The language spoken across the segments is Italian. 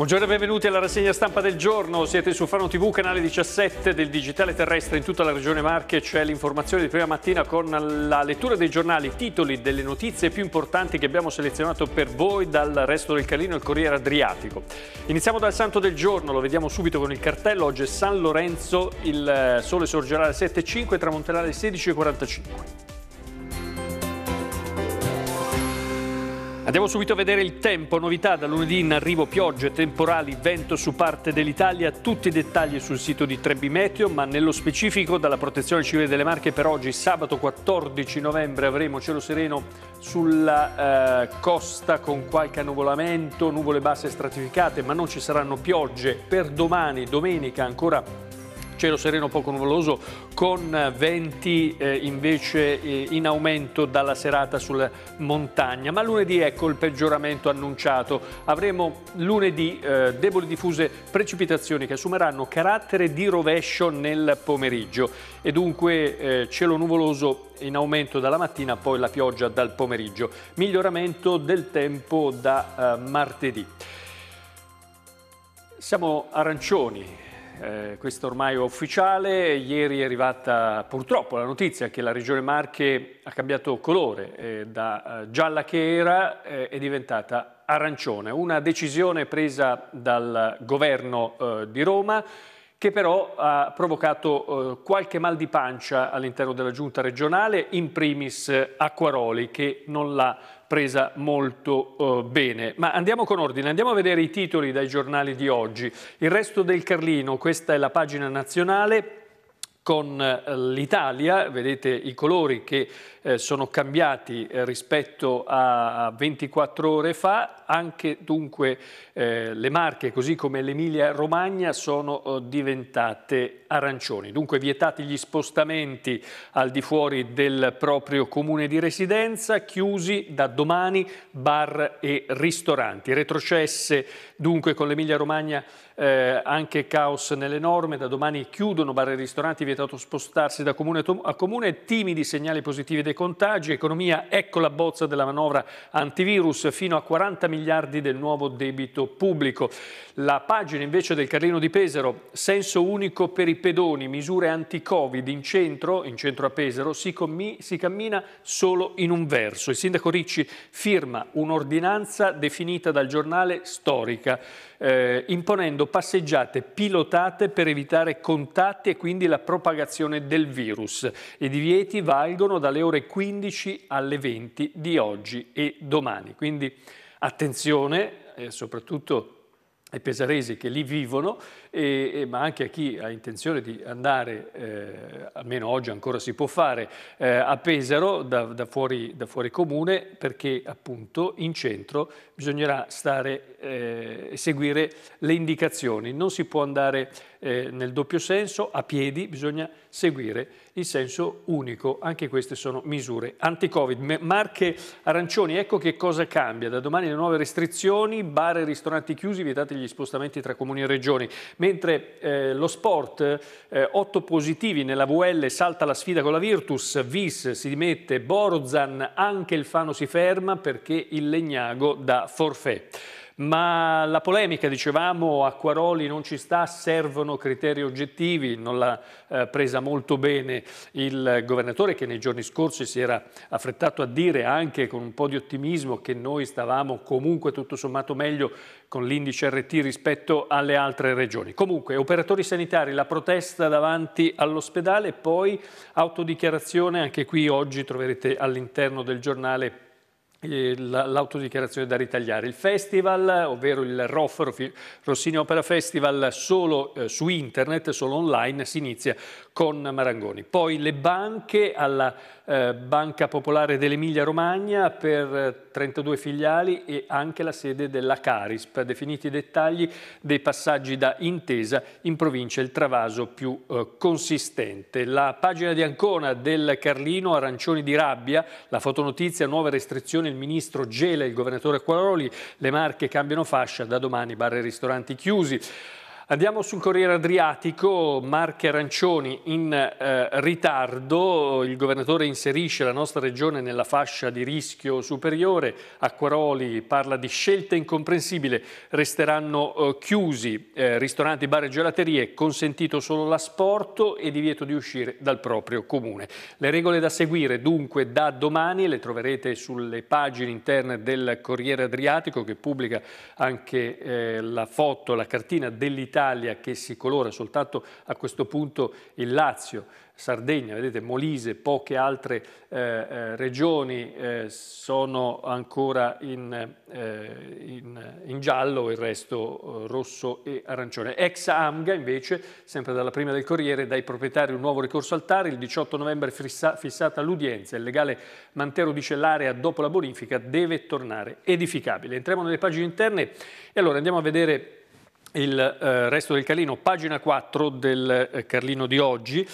Buongiorno e benvenuti alla rassegna stampa del giorno. Siete su Fano TV, canale 17 del Digitale Terrestre. In tutta la regione Marche c'è l'informazione di prima mattina con la lettura dei giornali, titoli delle notizie più importanti che abbiamo selezionato per voi dal resto del Calino e il Corriere Adriatico. Iniziamo dal Santo del Giorno, lo vediamo subito con il cartello. Oggi è San Lorenzo, il eh, sole sorgerà alle 7.05 tramonterà alle 16.45. Andiamo subito a vedere il tempo, novità da lunedì in arrivo piogge, temporali, vento su parte dell'Italia, tutti i dettagli sul sito di Trebbi Meteo, ma nello specifico dalla Protezione Civile delle Marche per oggi sabato 14 novembre avremo cielo sereno sulla eh, costa con qualche annuvolamento, nuvole basse stratificate, ma non ci saranno piogge per domani, domenica ancora cielo sereno poco nuvoloso con venti eh, invece eh, in aumento dalla serata sulla montagna, ma lunedì ecco il peggioramento annunciato. Avremo lunedì eh, deboli diffuse precipitazioni che assumeranno carattere di rovescio nel pomeriggio e dunque eh, cielo nuvoloso in aumento dalla mattina, poi la pioggia dal pomeriggio. Miglioramento del tempo da eh, martedì. Siamo arancioni, eh, questo ormai è ufficiale, ieri è arrivata purtroppo la notizia che la Regione Marche ha cambiato colore, eh, da eh, gialla che era eh, è diventata arancione, una decisione presa dal governo eh, di Roma che però ha provocato eh, qualche mal di pancia all'interno della giunta regionale, in primis eh, Acquaroli che non l'ha presa molto eh, bene. Ma andiamo con ordine, andiamo a vedere i titoli dai giornali di oggi. Il resto del Carlino, questa è la pagina nazionale, con eh, l'Italia, vedete i colori che eh, sono cambiati eh, rispetto a 24 ore fa, anche dunque eh, le Marche così come l'Emilia Romagna sono eh, diventate arancioni, dunque vietati gli spostamenti al di fuori del proprio comune di residenza, chiusi da domani bar e ristoranti, retrocesse dunque con l'Emilia Romagna eh, anche caos nelle norme, da domani chiudono bar e ristoranti, vietato spostarsi da comune a comune, timidi segnali positivi dei contagi, economia, ecco la bozza della manovra antivirus, fino a 40 miliardi del nuovo debito pubblico. La pagina invece del Carlino di Pesaro, senso unico per i pedoni, misure anti-covid, in centro, in centro a Pesaro, si, si cammina solo in un verso. Il sindaco Ricci firma un'ordinanza definita dal giornale storica, eh, imponendo passeggiate pilotate per evitare contatti e quindi la propagazione del virus. I divieti valgono dalle ore 15 alle 20 di oggi e domani. Quindi attenzione, eh, soprattutto ai pesaresi che lì vivono e, e, ma anche a chi ha intenzione di andare, eh, almeno oggi ancora si può fare, eh, a Pesaro da, da, fuori, da, fuori, comune perché appunto in centro bisognerà stare eh, e eh, seguire le indicazioni, non si può andare eh, nel doppio senso, a piedi bisogna seguire il senso unico, anche queste sono misure anti-covid. Marche arancioni, ecco che cosa cambia, da domani le nuove restrizioni, bar e ristoranti chiusi, vietati gli spostamenti tra comuni e regioni, mentre eh, lo sport, eh, 8 positivi nella VL, salta la sfida con la Virtus, Vis si dimette, Borozan, anche il Fano si ferma perché il Legnago dà forfè ma la polemica, dicevamo, a Quaroli non ci sta, servono criteri oggettivi, non l'ha eh, presa molto bene il governatore che nei giorni scorsi si era affrettato a dire anche con un po' di ottimismo che noi stavamo comunque tutto sommato meglio con l'indice RT rispetto alle altre regioni. Comunque, operatori sanitari, la protesta davanti all'ospedale, poi autodichiarazione, anche qui oggi troverete all'interno del giornale l'autodichiarazione da ritagliare. Il festival, ovvero il ROF, Rossini Opera Festival, solo eh, su internet, solo online, si inizia con Marangoni. Poi le banche alla eh, Banca Popolare dell'Emilia Romagna per 32 eh, filiali e anche la sede della Carisp. Definiti i dettagli dei passaggi da intesa in provincia il travaso più eh, consistente. La pagina di Ancona del Carlino, arancioni di rabbia, la fotonotizia, nuove restrizioni, il ministro gela, il governatore Quaroli, le marche cambiano fascia, da domani bar e ristoranti chiusi. Andiamo sul Corriere Adriatico, Marche Arancioni in eh, ritardo, il governatore inserisce la nostra regione nella fascia di rischio superiore, Acquaroli parla di scelta incomprensibile, resteranno eh, chiusi eh, ristoranti, bar e gelaterie, consentito solo l'asporto e divieto di uscire dal proprio comune. Le regole da seguire dunque da domani le troverete sulle pagine interne del Corriere Adriatico che pubblica anche eh, la foto, la cartina dell'Italia l'Italia che si colora, soltanto a questo punto il Lazio, Sardegna, vedete Molise, poche altre eh, eh regioni eh, sono ancora in, eh, in, in, giallo, il resto eh, rosso e arancione. Ex Amga invece, sempre dalla prima del Corriere, dai proprietari un nuovo ricorso al TAR, il 18 novembre fissa, fissata l'udienza, il legale Mantero dice l'area dopo la bonifica deve tornare edificabile. Entriamo nelle pagine interne e allora andiamo a vedere il eh, resto del Carlino, pagina 4 del eh, Carlino di oggi.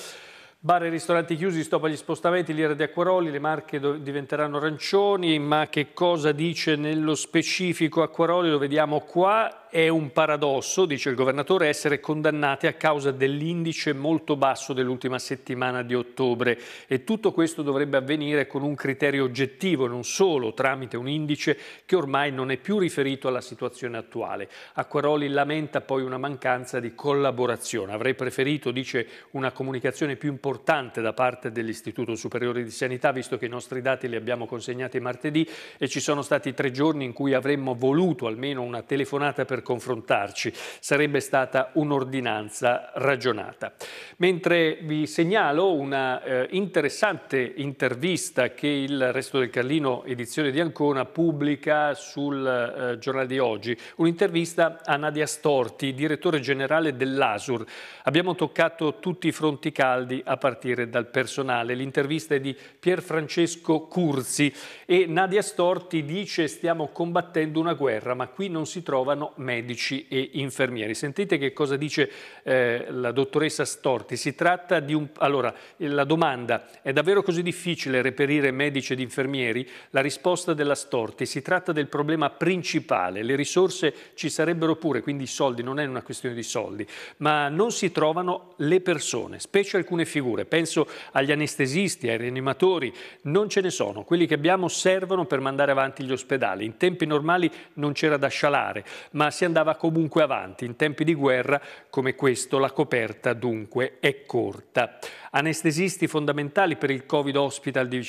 Bar e ristoranti chiusi, stop agli spostamenti, l'ira di Acquaroli, le marche diventeranno arancioni, ma che cosa dice nello specifico Acquaroli lo vediamo qua è un paradosso, dice il governatore, essere condannate a causa dell'indice molto basso dell'ultima settimana di ottobre e tutto questo dovrebbe avvenire con un criterio oggettivo, non solo tramite un indice che ormai non è più riferito alla situazione attuale. Acquaroli lamenta poi una mancanza di collaborazione. Avrei preferito, dice, una comunicazione più importante da parte dell'Istituto Superiore di Sanità, visto che i nostri dati li abbiamo consegnati martedì e ci sono stati tre giorni in cui avremmo voluto almeno una telefonata per per confrontarci. Sarebbe stata un'ordinanza ragionata. Mentre vi segnalo una eh, interessante intervista che il Resto del Carlino, edizione di Ancona, pubblica sul eh, giornale di oggi. Un'intervista a Nadia Storti, direttore generale dell'ASUR. Abbiamo toccato tutti i fronti caldi a partire dal personale. L'intervista è di Pier Francesco Curzi e Nadia Storti dice stiamo combattendo una guerra ma qui non si trovano medici e infermieri. Sentite che cosa dice eh, la dottoressa Storti. Si tratta di un... Allora, la domanda è davvero così difficile reperire medici ed infermieri? La risposta della Storti si tratta del problema principale. Le risorse ci sarebbero pure, quindi i soldi, non è una questione di soldi, ma non si trovano le persone, specie alcune figure. Penso agli anestesisti, ai rianimatori, non ce ne sono. Quelli che abbiamo servono per mandare avanti gli ospedali. In tempi normali non c'era da scialare, ma si andava comunque avanti. In tempi di guerra come questo la coperta dunque è corta. Anestesisti fondamentali per il Covid Hospital di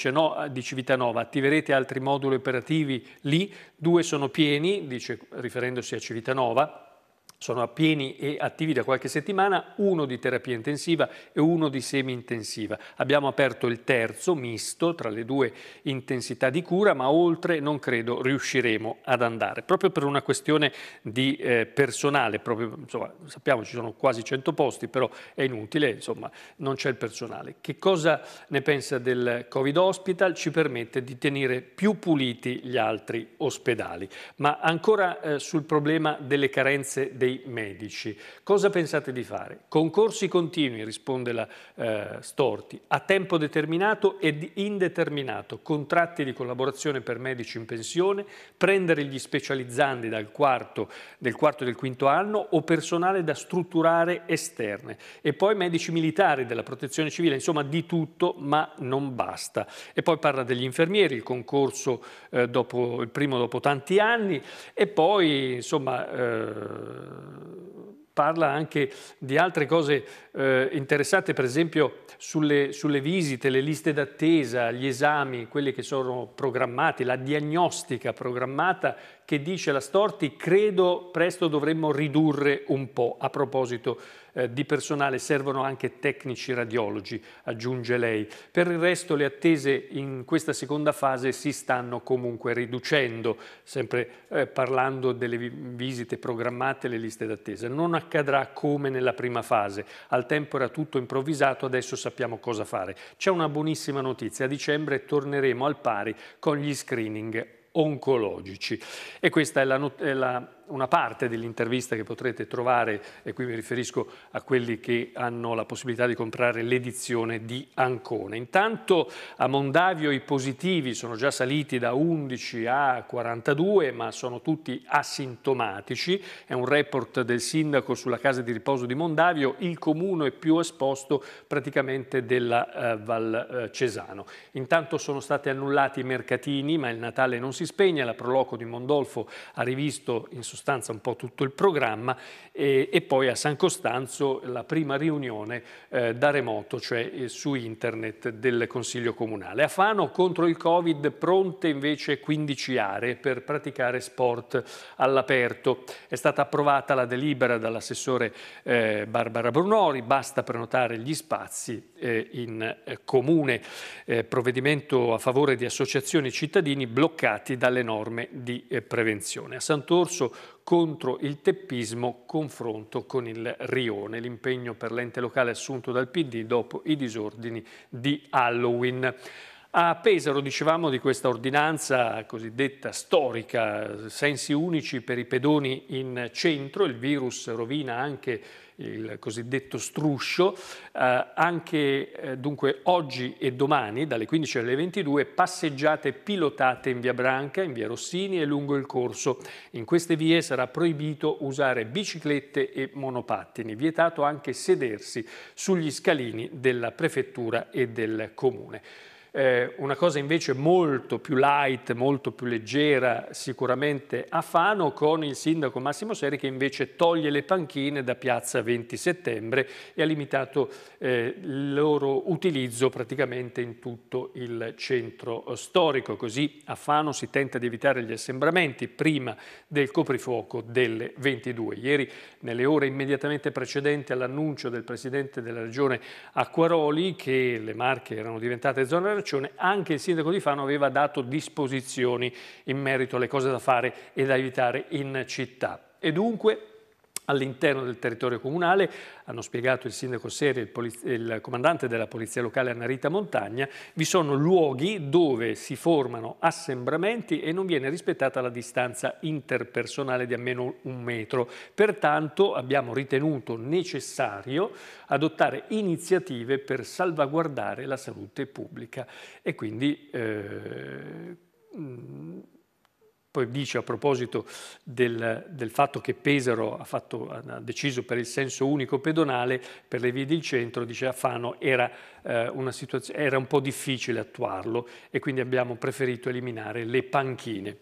Civitanova, attiverete altri moduli operativi lì, due sono pieni, dice riferendosi a Civitanova, sono appieni e attivi da qualche settimana, uno di terapia intensiva e uno di semi-intensiva. Abbiamo aperto il terzo, misto, tra le due intensità di cura, ma oltre non credo riusciremo ad andare, proprio per una questione di eh, personale, proprio, insomma, sappiamo ci sono quasi 100 posti, però è inutile, insomma, non c'è il personale. Che cosa ne pensa del Covid Hospital? Ci permette di tenere più puliti gli altri ospedali, ma ancora eh, sul problema delle carenze dei dei medici. Cosa pensate di fare? Concorsi continui, risponde la eh, Storti, a tempo determinato ed indeterminato, contratti di collaborazione per medici in pensione, prendere gli specializzanti dal quarto, del quarto e del quinto anno o personale da strutturare esterne e poi medici militari della protezione civile, insomma di tutto ma non basta. E poi parla degli infermieri, il concorso eh, dopo, il primo dopo tanti anni e poi insomma eh, parla anche di altre cose eh, interessate, per esempio sulle, sulle, visite, le liste d'attesa, gli esami, quelli che sono programmati, la diagnostica programmata che dice la Storti, credo presto dovremmo ridurre un po' a proposito eh, di personale servono anche tecnici radiologi, aggiunge lei. Per il resto le attese in questa seconda fase si stanno comunque riducendo, sempre eh, parlando delle visite programmate, le liste d'attesa. Non accadrà come nella prima fase, al tempo era tutto improvvisato, adesso sappiamo cosa fare. C'è una buonissima notizia, a dicembre torneremo al pari con gli screening oncologici. E questa è, la, è la, una parte dell'intervista che potrete trovare, e qui mi riferisco a quelli che hanno la possibilità di comprare l'edizione di Ancona. Intanto a Mondavio i positivi sono già saliti da 11 a 42, ma sono tutti asintomatici. È un report del sindaco sulla casa di riposo di Mondavio, il comune è più esposto praticamente della eh, Val eh, Cesano. Intanto sono stati annullati i mercatini, ma il Natale non si spegne, la Proloco di Mondolfo ha rivisto in sostanza un po' tutto il programma e, e poi a San Costanzo la prima riunione eh, da remoto, cioè eh, su internet del Consiglio Comunale. A Fano contro il Covid pronte invece 15 aree per praticare sport all'aperto. È stata approvata la delibera dall'assessore eh, Barbara Brunori, basta prenotare gli spazi eh, in eh, comune, eh, provvedimento a favore di associazioni cittadini bloccati legati dalle norme di eh, prevenzione. A Sant'Orso contro il teppismo, confronto con il Rione, l'impegno per l'ente locale assunto dal PD dopo i disordini di Halloween. A Pesaro dicevamo di questa ordinanza cosiddetta storica, sensi unici per i pedoni in centro, il virus rovina anche il cosiddetto struscio, eh, anche eh, dunque oggi e domani dalle 15 alle 22 passeggiate pilotate in via Branca, in via Rossini e lungo il corso. In queste vie sarà proibito usare biciclette e monopattini, vietato anche sedersi sugli scalini della prefettura e del comune. Eh, una cosa invece molto più light, molto più leggera sicuramente a Fano con il sindaco Massimo Seri che invece toglie le panchine da piazza 20 settembre e ha limitato eh, il loro utilizzo praticamente in tutto il centro storico. Così a Fano si tenta di evitare gli assembramenti prima del coprifuoco delle 22. Ieri nelle ore immediatamente precedenti all'annuncio del presidente della regione Acquaroli che le Marche erano diventate zona Cartaccione, anche il sindaco di Fano aveva dato disposizioni in merito alle cose da fare e da evitare in città. E dunque all'interno del territorio comunale, hanno spiegato il sindaco Seri e il, il, comandante della polizia locale Annarita Montagna, vi sono luoghi dove si formano assembramenti e non viene rispettata la distanza interpersonale di almeno un metro. Pertanto abbiamo ritenuto necessario adottare iniziative per salvaguardare la salute pubblica e quindi eh, poi dice a proposito del, del fatto che Pesaro ha, fatto, ha, deciso per il senso unico pedonale per le vie del centro, dice a Fano era, eh, era un po' difficile attuarlo e quindi abbiamo preferito eliminare le panchine.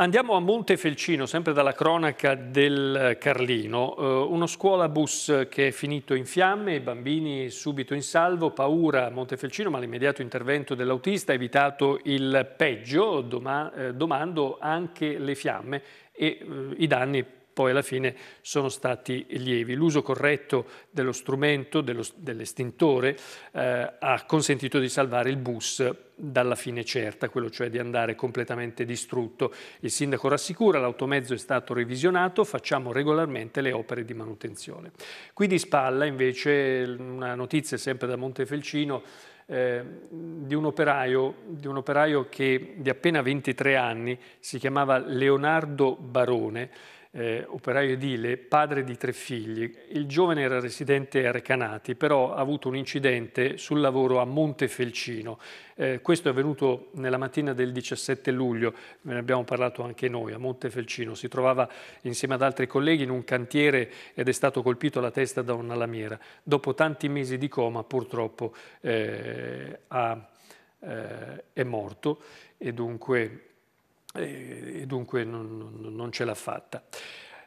Andiamo a Montefelcino, sempre dalla cronaca del Carlino, eh, uno scuolabus che è finito in fiamme, i bambini subito in salvo, paura a Montefelcino, ma l'immediato intervento dell'autista ha evitato il peggio, doma eh, domando anche le fiamme e eh, i danni poi alla fine sono stati lievi. L'uso corretto dello strumento, dello, dell'estintore, eh, ha consentito di salvare il bus dalla fine certa, quello cioè di andare completamente distrutto. Il sindaco rassicura, l'automezzo è stato revisionato, facciamo regolarmente le opere di manutenzione. Qui di spalla invece una notizia sempre da Montefelcino eh, di, un operaio, di un operaio che di appena 23 anni si chiamava Leonardo Barone, eh, operaio edile, padre di tre figli. Il giovane era residente a Recanati, però ha avuto un incidente sul lavoro a Montefelcino. Eh, questo è avvenuto nella mattina del 17 luglio, ne abbiamo parlato anche noi, a Montefelcino. Si trovava insieme ad altri colleghi in un cantiere ed è stato colpito alla testa da una lamiera. Dopo tanti mesi di coma, purtroppo, eh, ha, eh, è morto e dunque e, dunque non, non ce l'ha fatta.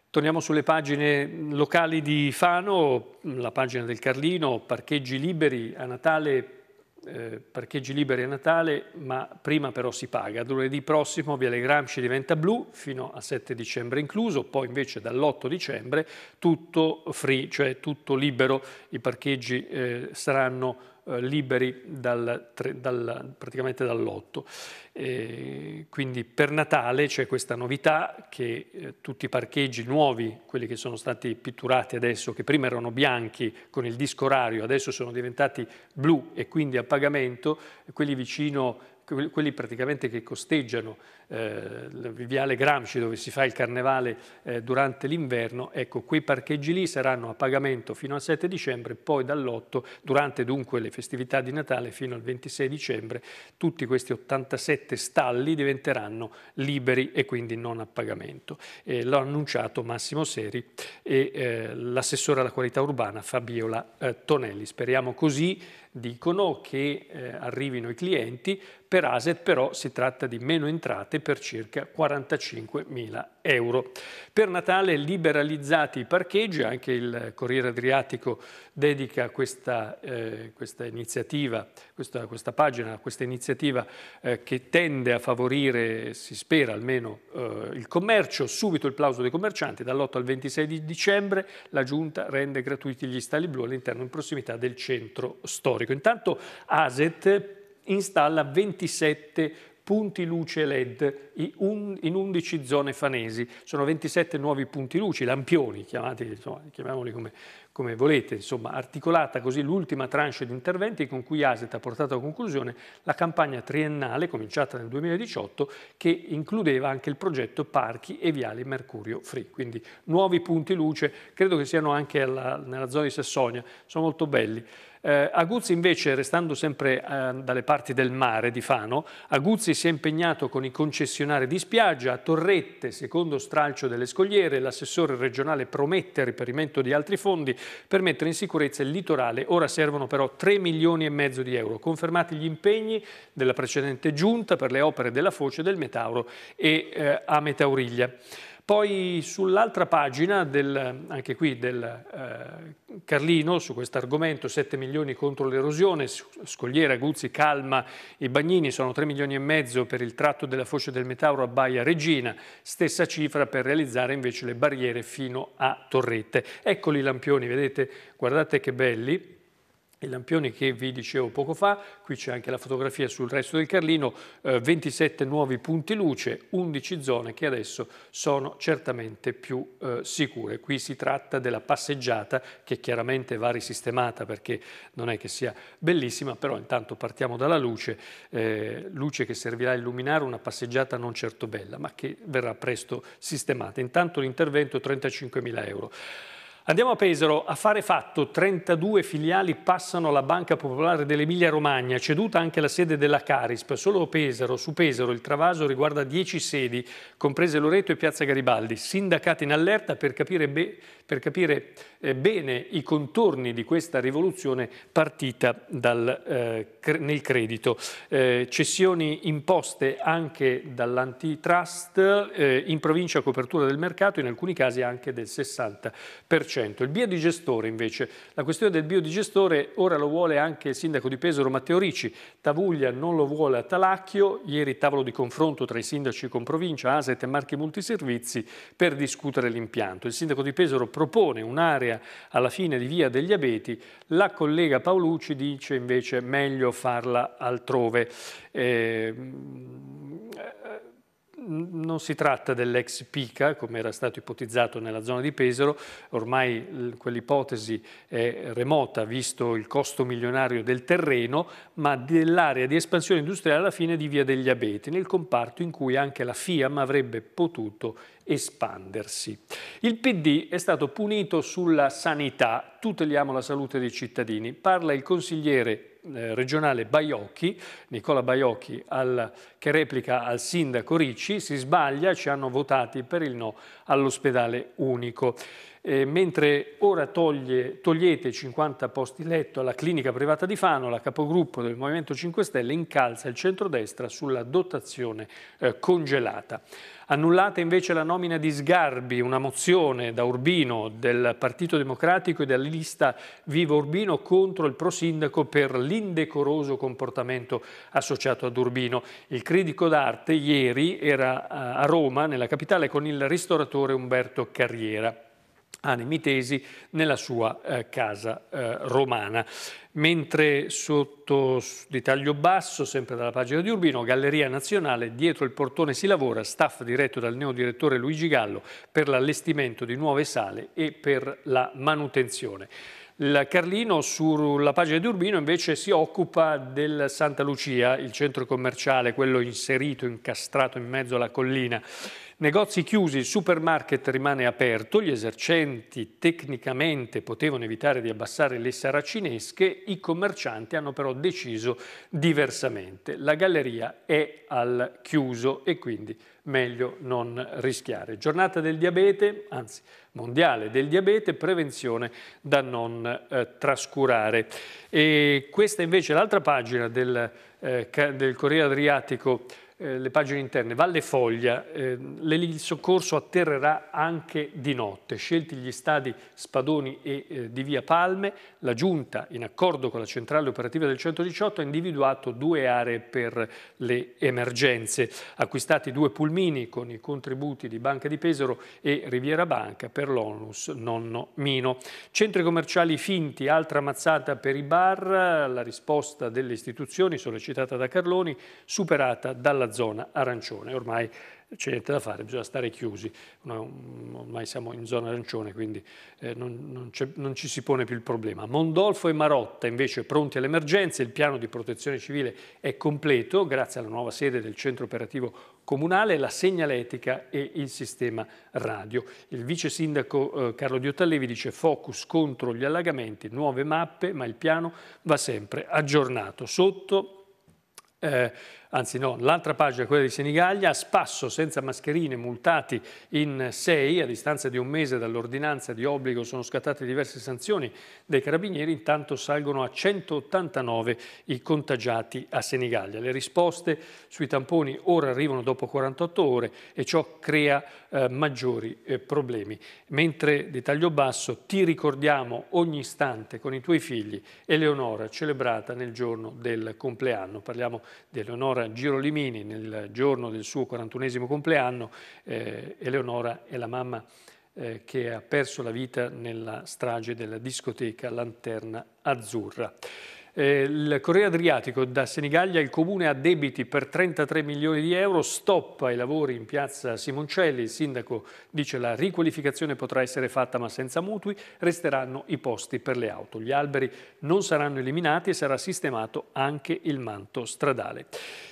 Torniamo sulle pagine locali di Fano, la pagina del Carlino, parcheggi liberi a Natale, eh, parcheggi liberi a Natale, ma prima però si paga. Lunedì prossimo Viale Gramsci diventa blu fino a 7 dicembre incluso, poi invece dall'8 dicembre tutto free, cioè tutto libero, i parcheggi eh, saranno eh, liberi dal, dal, praticamente dall'otto. E quindi per Natale c'è questa novità che eh, tutti i parcheggi nuovi, quelli che sono stati pitturati adesso, che prima erano bianchi con il disco orario, adesso sono diventati blu e quindi a pagamento, quelli vicino, quelli praticamente che costeggiano eh, Viale Gramsci dove si fa il carnevale eh, durante l'inverno, ecco quei parcheggi lì saranno a pagamento fino al 7 dicembre, poi dall'8 durante dunque le festività di Natale fino al 26 dicembre tutti questi 87 stalli diventeranno liberi e quindi non a pagamento. Eh, L'ha annunciato Massimo Seri e eh, l'assessore alla qualità urbana Fabiola eh, Tonelli. Speriamo così dicono che eh, arrivino i clienti, per ASET però si tratta di meno entrate per circa 45.000 euro. Per Natale liberalizzati i parcheggi, anche il Corriere Adriatico dedica questa, eh, questa iniziativa, questa, questa, pagina, questa iniziativa eh, che tende a favorire, si spera almeno, eh, il commercio. Subito il plauso dei commercianti, dall'8 al 26 di dicembre la Giunta rende gratuiti gli stali blu all'interno in prossimità del centro storico. Intanto ASET installa 27 punti luce LED in 11 zone fanesi. Sono 27 nuovi punti luce, lampioni, chiamati, insomma, chiamiamoli come, come volete, insomma, articolata così l'ultima tranche di interventi con cui ASET ha portato a conclusione la campagna triennale cominciata nel 2018 che includeva anche il progetto Parchi e Viali Mercurio Free, quindi nuovi punti luce, credo che siano anche alla, nella zona di Sassonia, sono molto belli. Eh, Aguzzi invece, restando sempre eh, dalle parti del mare di Fano, Aguzzi si è impegnato con i concessionari di spiaggia, a Torrette, secondo stralcio delle scogliere, l'assessore regionale promette il riperimento di altri fondi per mettere in sicurezza il litorale, ora servono però 3 milioni e mezzo di euro, confermati gli impegni della precedente giunta per le opere della Foce, del Metauro e eh, a Metauriglia. Poi sull'altra pagina, del, anche qui del eh, Carlino, su questo argomento, 7 milioni contro l'erosione, Scogliera, Guzzi, Calma i Bagnini sono 3 milioni e mezzo per il tratto della foce del Metauro a Baia Regina, stessa cifra per realizzare invece le barriere fino a Torrette. Eccoli i lampioni, vedete, guardate che belli, i lampioni che vi dicevo poco fa, qui c'è anche la fotografia sul resto del Carlino, eh, 27 nuovi punti luce, 11 zone che adesso sono certamente più eh, sicure. Qui si tratta della passeggiata che chiaramente va risistemata perché non è che sia bellissima, però intanto partiamo dalla luce, eh, luce che servirà a illuminare una passeggiata non certo bella, ma che verrà presto sistemata. Intanto l'intervento 35.000 euro. Andiamo a Pesaro, a fare fatto 32 filiali passano alla Banca Popolare dell'Emilia Romagna, ceduta anche la sede della Carisp, solo Pesaro, su Pesaro il travaso riguarda 10 sedi, comprese Loreto e Piazza Garibaldi, sindacati in allerta per capire, be per capire eh, bene i contorni di questa rivoluzione partita dal, eh, cre nel credito. Eh, cessioni imposte anche dall'antitrust, eh, in provincia copertura del mercato, in alcuni casi anche del 60%. Il biodigestore invece, la questione del biodigestore ora lo vuole anche il sindaco di Pesaro Matteo Ricci, Tavuglia non lo vuole a Talacchio, ieri tavolo di confronto tra i sindaci con provincia, Aset e Marchi Multiservizi per discutere l'impianto. Il sindaco di Pesaro propone un'area alla fine di Via degli Abeti, la collega Paolucci dice invece meglio farla altrove. Eh, non si tratta dell'ex pica, come era stato ipotizzato nella zona di Pesaro, ormai quell'ipotesi è remota, visto il costo milionario del terreno, ma dell'area di espansione industriale alla fine di Via degli Abeti, nel comparto in cui anche la FIAM avrebbe potuto espandersi. Il PD è stato punito sulla sanità, tuteliamo la salute dei cittadini. Parla il consigliere eh, regionale Baiocchi, Nicola Baiocchi, al, che replica al sindaco Ricci, si sbaglia, ci hanno votati per il no all'ospedale unico eh, mentre ora toglie, togliete 50 posti letto alla clinica privata di Fano, la capogruppo del Movimento 5 Stelle incalza il centrodestra sulla dotazione eh, congelata. Annullata invece la nomina di Sgarbi, una mozione da Urbino del Partito Democratico e della lista Viva Urbino contro il prosindaco per l'indecoroso comportamento associato ad Urbino. Il critico d'arte ieri era eh, a Roma, nella capitale, con il ristoratore Umberto Carriera animi tesi nella sua eh, casa eh, romana. Mentre sotto di taglio basso, sempre dalla pagina di Urbino, Galleria Nazionale, dietro il portone si lavora, staff diretto dal neodirettore Luigi Gallo per l'allestimento di nuove sale e per la manutenzione. Il Carlino sulla pagina di Urbino invece si occupa del Santa Lucia, il centro commerciale, quello inserito, incastrato in mezzo alla collina. Negozi chiusi, il supermarket rimane aperto, gli esercenti tecnicamente potevano evitare di abbassare le saracinesche, i commercianti hanno però deciso diversamente. La galleria è al chiuso e quindi meglio non rischiare. Giornata del diabete, anzi mondiale del diabete, prevenzione da non eh, trascurare. E questa invece è l'altra pagina del, eh, del Corriere Adriatico eh, le pagine interne, Valle Foglia, eh, il soccorso atterrerà anche di notte, scelti gli stadi Spadoni e eh, di Via Palme, la Giunta, in accordo con la centrale operativa del 118, ha individuato due aree per le emergenze, acquistati due pulmini con i contributi di Banca di Pesaro e Riviera Banca per l'ONUS Nonno Mino. Centri commerciali finti, altra mazzata per i bar, la risposta delle istituzioni sollecitata da Carloni, superata dalla zona arancione. Ormai c'è niente da fare, bisogna stare chiusi, mm, ormai siamo in zona arancione quindi eh, non, non, non, ci si pone più il problema. Mondolfo e Marotta invece pronti alle emergenze, il piano di protezione civile è completo grazie alla nuova sede del centro operativo comunale, la segnaletica e il sistema radio. Il vice sindaco eh, Carlo Diotallevi dice focus contro gli allagamenti, nuove mappe, ma il piano va sempre aggiornato. Sotto eh, anzi no, l'altra pagina è quella di Senigallia, a spasso senza mascherine multati in sei, a distanza di un mese dall'ordinanza di obbligo sono scattate diverse sanzioni dei carabinieri, intanto salgono a 189 i contagiati a Senigallia. Le risposte sui tamponi ora arrivano dopo 48 ore e ciò crea eh, maggiori eh, problemi. Mentre di taglio basso ti ricordiamo ogni istante con i tuoi figli Eleonora celebrata nel giorno del compleanno. Parliamo di Eleonora signora Girolimini nel giorno del suo 41 compleanno. Eh, Eleonora è la mamma eh, che ha perso la vita nella strage della discoteca Lanterna Azzurra. Eh, il Corriere Adriatico da Senigallia il comune ha debiti per 33 milioni di euro, stoppa i lavori in piazza Simoncelli, il sindaco dice la riqualificazione potrà essere fatta ma senza mutui, resteranno i posti per le auto. Gli alberi non saranno eliminati e sarà sistemato anche il manto stradale.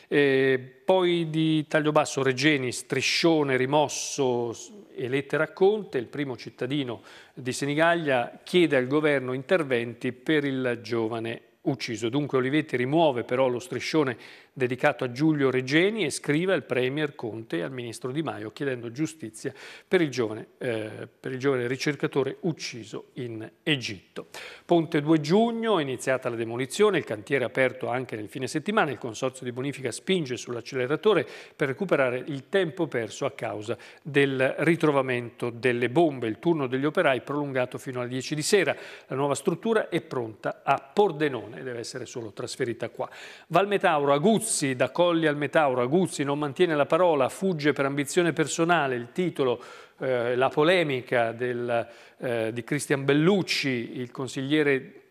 Eh, poi di taglio basso Regeni, striscione rimosso e lettera Conte, il primo cittadino di Senigallia chiede al governo interventi per il giovane ucciso. Dunque Olivetti rimuove però lo striscione dedicato a Giulio Regeni e scrive al Premier Conte e al Ministro Di Maio chiedendo giustizia per il giovane, eh, per il giovane ricercatore ucciso in Egitto. Ponte 2 giugno, è iniziata la demolizione, il cantiere è aperto anche nel fine settimana, il Consorzio di Bonifica spinge sull'acceleratore per recuperare il tempo perso a causa del ritrovamento delle bombe. Il turno degli operai è prolungato fino alle 10 di sera. La nuova struttura è pronta a Pordenone, deve essere solo trasferita qua. Valmetauro, Aguzzo, Guzzi, da Colli al Metauro, Guzzi non mantiene la parola, fugge per ambizione personale, il titolo, eh, la polemica del, eh, di Cristian Bellucci, il consigliere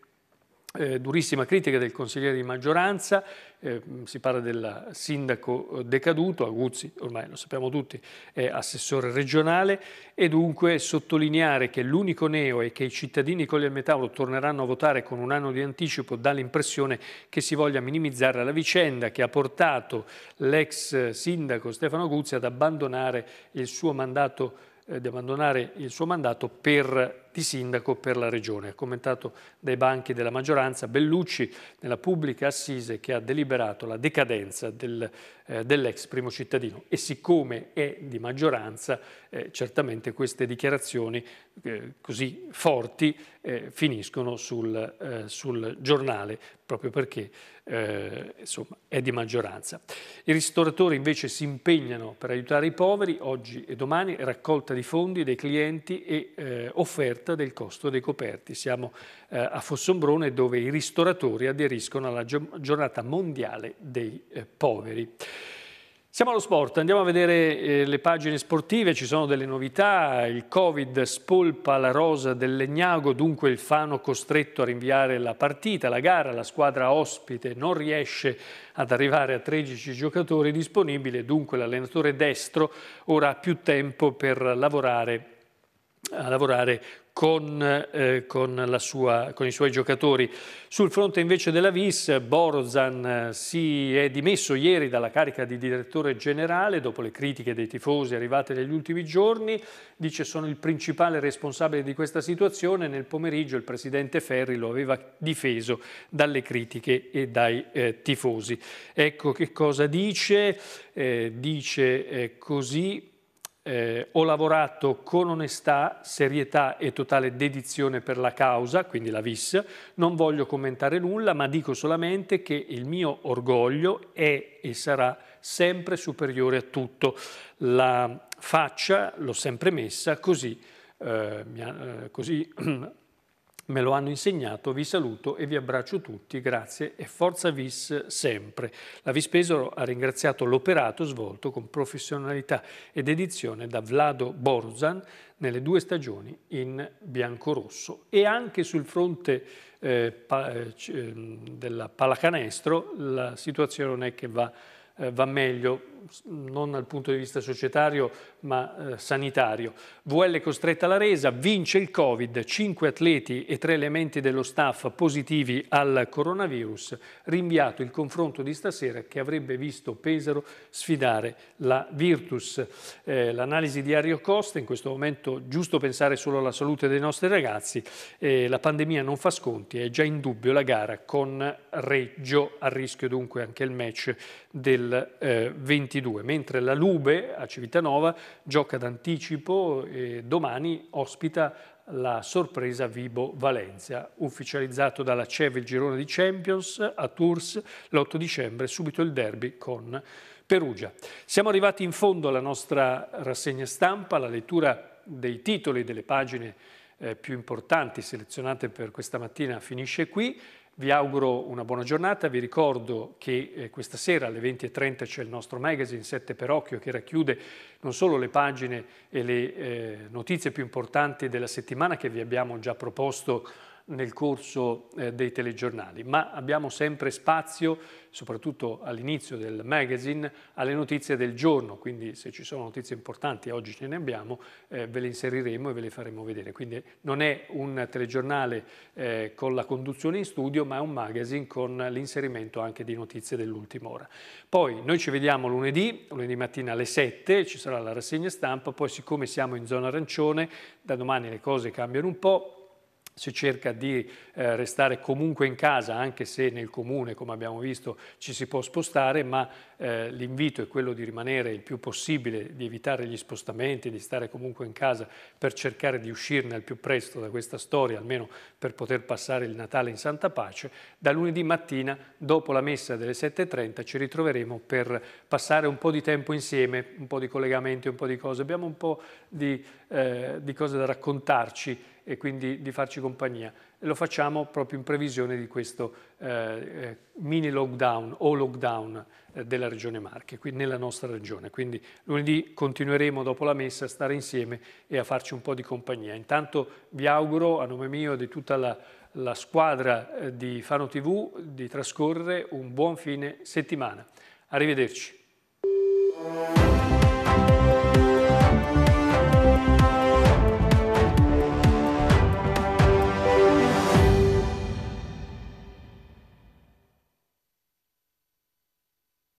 eh, durissima critica del consigliere di maggioranza, eh, si parla del sindaco eh, decaduto, Aguzzi ormai lo sappiamo tutti è assessore regionale e dunque sottolineare che l'unico neo è che i cittadini Colli al Metauro torneranno a votare con un anno di anticipo dà l'impressione che si voglia minimizzare la vicenda che ha portato l'ex sindaco Stefano Aguzzi ad abbandonare il suo mandato, eh, il suo mandato per di sindaco per la regione. Commentato dai banchi della maggioranza, Bellucci nella pubblica assise che ha deliberato la decadenza del, eh, dell'ex primo cittadino e siccome è di maggioranza, eh, certamente queste dichiarazioni eh, così forti eh, finiscono sul, eh, sul, giornale proprio perché eh, insomma, è di maggioranza. I ristoratori invece si impegnano per aiutare i poveri oggi e domani, raccolta di fondi dei clienti e offerta coperta del costo dei coperti. Siamo eh, a Fossombrone dove i ristoratori aderiscono alla giornata mondiale dei eh, poveri. Siamo allo sport, andiamo a vedere eh, le pagine sportive, ci sono delle novità, il Covid spolpa la rosa del Legnago, dunque il Fano costretto a rinviare la partita, la gara, la squadra ospite non riesce ad arrivare a 13 giocatori disponibili, dunque l'allenatore destro ora ha più tempo per lavorare a lavorare con, eh, con, sua, con, i suoi giocatori. Sul fronte invece della Vis, Borozan eh, si è dimesso ieri dalla carica di direttore generale dopo le critiche dei tifosi arrivate negli ultimi giorni, dice sono il principale responsabile di questa situazione, nel pomeriggio il presidente Ferri lo aveva difeso dalle critiche e dai eh, tifosi. Ecco che cosa dice, eh, dice eh, così eh, ho lavorato con onestà, serietà e totale dedizione per la causa, quindi la VIS, non voglio commentare nulla, ma dico solamente che il mio orgoglio è e sarà sempre superiore a tutto. La faccia l'ho sempre messa così, eh, eh così me lo hanno insegnato, vi saluto e vi abbraccio tutti, grazie e forza Vis sempre. La Vispesaro ha ringraziato l'operato svolto con professionalità ed edizione da Vlado Borzan nelle due stagioni in biancorosso e anche sul fronte eh, pa, eh, ehm, della pallacanestro la situazione è che va, eh, va meglio non dal punto di vista societario ma eh, sanitario. VL costretta alla resa, vince il Covid, cinque atleti e tre elementi dello staff positivi al coronavirus, rinviato il confronto di stasera che avrebbe visto Pesaro sfidare la Virtus. Eh, L'analisi di Ario Costa, in questo momento giusto pensare solo alla salute dei nostri ragazzi, eh, la pandemia non fa sconti, è già in dubbio la gara con Reggio, a rischio dunque anche il match del eh, 20 22, mentre la Lube a Civitanova gioca d'anticipo e domani ospita la sorpresa Vibo Valencia, ufficializzato dalla CEV il girone di Champions a Tours l'8 dicembre, subito il derby con Perugia. Siamo arrivati in fondo alla nostra rassegna stampa, la lettura dei titoli delle pagine eh, più importanti selezionate per questa mattina finisce qui. Vi auguro una buona giornata, vi ricordo che eh, questa sera alle 20.30 c'è il nostro magazine 7 per occhio che racchiude non solo le pagine e le eh, notizie più importanti della settimana che vi abbiamo già proposto nel corso eh, dei telegiornali, ma abbiamo sempre spazio, soprattutto all'inizio del magazine, alle notizie del giorno, quindi se ci sono notizie importanti, oggi ce ne abbiamo, eh, ve le inseriremo e ve le faremo vedere. Quindi non è un telegiornale eh, con la conduzione in studio, ma è un magazine con l'inserimento anche di notizie dell'ultima ora. Poi noi ci vediamo lunedì, lunedì mattina alle 7, ci sarà la rassegna stampa, poi siccome siamo in zona arancione, da domani le cose cambiano un po', si cerca di eh, restare comunque in casa, anche se nel comune, come abbiamo visto, ci si può spostare, ma eh, l'invito è quello di rimanere il più possibile, di evitare gli spostamenti, di stare comunque in casa per cercare di uscirne al più presto da questa storia, almeno per poter passare il Natale in Santa Pace. Da lunedì mattina, dopo la messa delle 7.30, ci ritroveremo per passare un po' di tempo insieme, un po' di collegamenti, un po' di cose. Abbiamo un po' di, eh, di cose da raccontarci e quindi di farci compagnia. E lo facciamo proprio in previsione di questo eh, eh mini lockdown o lockdown eh, della Regione Marche, quindi nella nostra regione. Quindi lunedì continueremo dopo la messa a stare insieme e a farci un po' di compagnia. Intanto vi auguro a nome mio e di tutta la, la squadra eh, di Fano TV di trascorrere un buon fine settimana. Arrivederci.